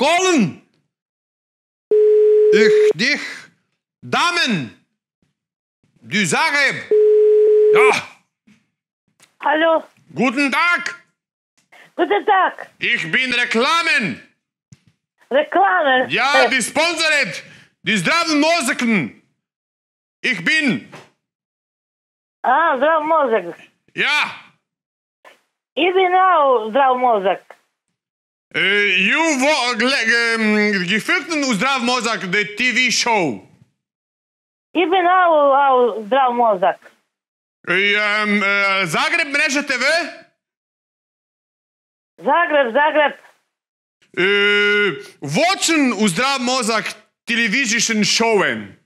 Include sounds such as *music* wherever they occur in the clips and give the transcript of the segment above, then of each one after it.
Kohlen. Ich dich, Damen, du Sareb. Ja. Hallo. Guten Tag. Guten Tag. Ich bin Reklamen. Reklamen? Ja, äh. die sponsert die Moseken. Ich bin. Ah, Straßenmusik. Ja. Ich bin auch Straßenmusik. E, ju vo, gleg, gefilten u zdrav mozak de TV show. I bin au, au, zdrav mozak. I, e, um, e, Zagreb mreža TV? Zagreb, Zagreb. E, vočen u zdrav mozak television showen.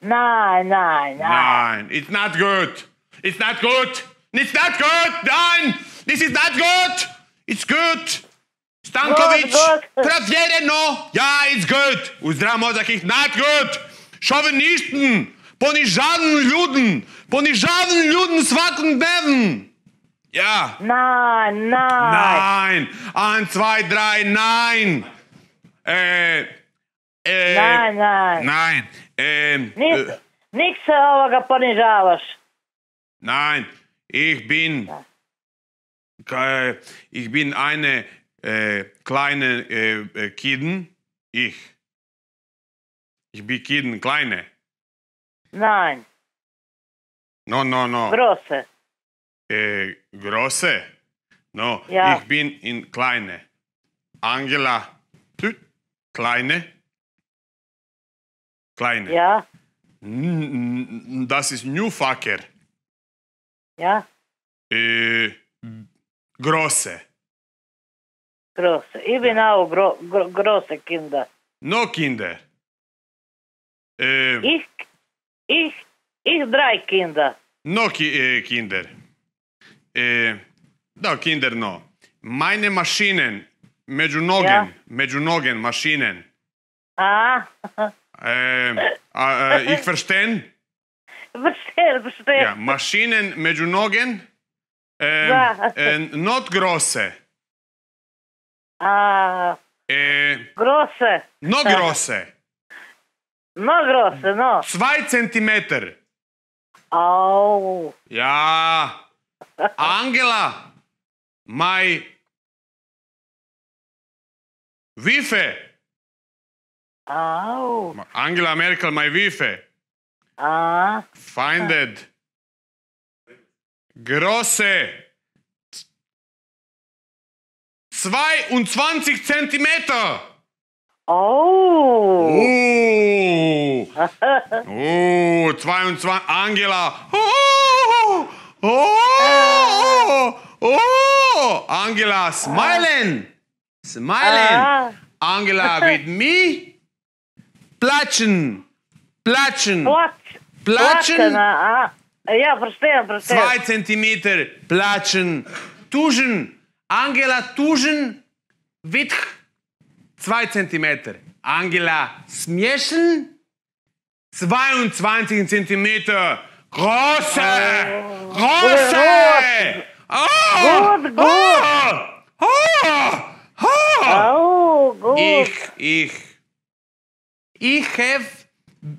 Nein, nein, nein. Nein, it's not good. It's not good. It's not good. Nein, this is not good. It's good. Stankovic, Stanković, noch. ja, it's good. Uzdrav mozak ih, not good. Šovinisten, ponižavan ljuden, ponižavan ljuden svakom devn. Ja. Nein, nein. Nein. Eins, zwei, drei, nein. Äh, äh, nein, nein. Nein. Ähm, äh, Nik, äh, nik se Nein, ich bin, ich bin eine äh, kleinen äh, äh Kindern? Ich. Ich bin Kind, kleine. Nein. No, no, no. Große. Äh, große? No, ja. ich bin in kleine. Angela, kleine. Kleine. Ja. Das ist Newfucker. Ja. Äh, große. Große. Ich bin auch gro gro große Kinder. No Kinder. Äh, e, ich, ich, ich drei Kinder. No ki äh, Kinder. Äh, no Kinder no. Meine Maschinen, među nogen, ja. među nogen Maschinen. Ah. äh, äh, ich verstehen. Verstehen, *laughs* verstehen. Ja, Maschinen, među nogen. Äh, ja. äh, not große. Ja. A, e, grose. No grose. No grose, no. 2 cm! Au. Ja. Angela. Maj. Vife Au. Angela Merkel, maj Vife A. Finded. Grose! 22 Zentimeter. Oh. Oh. *laughs* Oh, 22. Angela. Oh oh, oh. oh. Oh. oh. Angela, smilen. Smilen. Ah. Angela *laughs* with me. Platschen. Platschen. Platschen. Ah, ah. Ja, verstehe, verstehe. Zwei Zentimeter. Platschen. Duschen. Angela tuschen witch 2 cm. Angela smieschen 22 cm. Große! Große! Oh! Gut, gut! Oh! Oh! Oh! gut! Ich, ich. Ich habe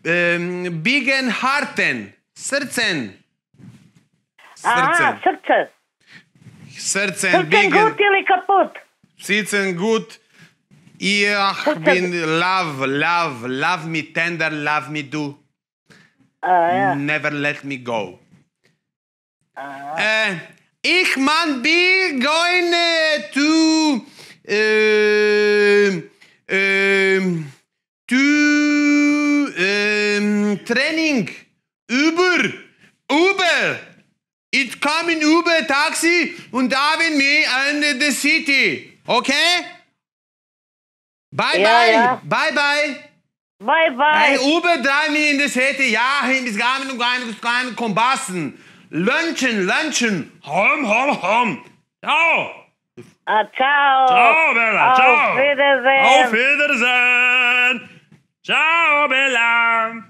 ähm, biegen Harten. Sirzen. Srcen. Aha, Srce. Srce en vegan. Srcem gut ili kaputt? Srcem gut. Ich bin love, love, love me tender, love me do. Ah, ja. Never let me go. Ah, ja. äh, eh, ich man be going to äh, ehm, äh, ehm, to ehm, Training über It come in Uber, Taxi und Darwin me in the city. Okay? Bye ja, bye. Ja. Bye bye. Bye bye. Hey, Uber drive me in the city. Ja, in bis gamen und gamen gamen kombassen. Lunchen, lunchen. Hom, hom, hom. Ciao. Ah, ciao. Ciao, Bella. Ciao. Auf Wiedersehen. Auf Wiedersehen. Ciao, Bella.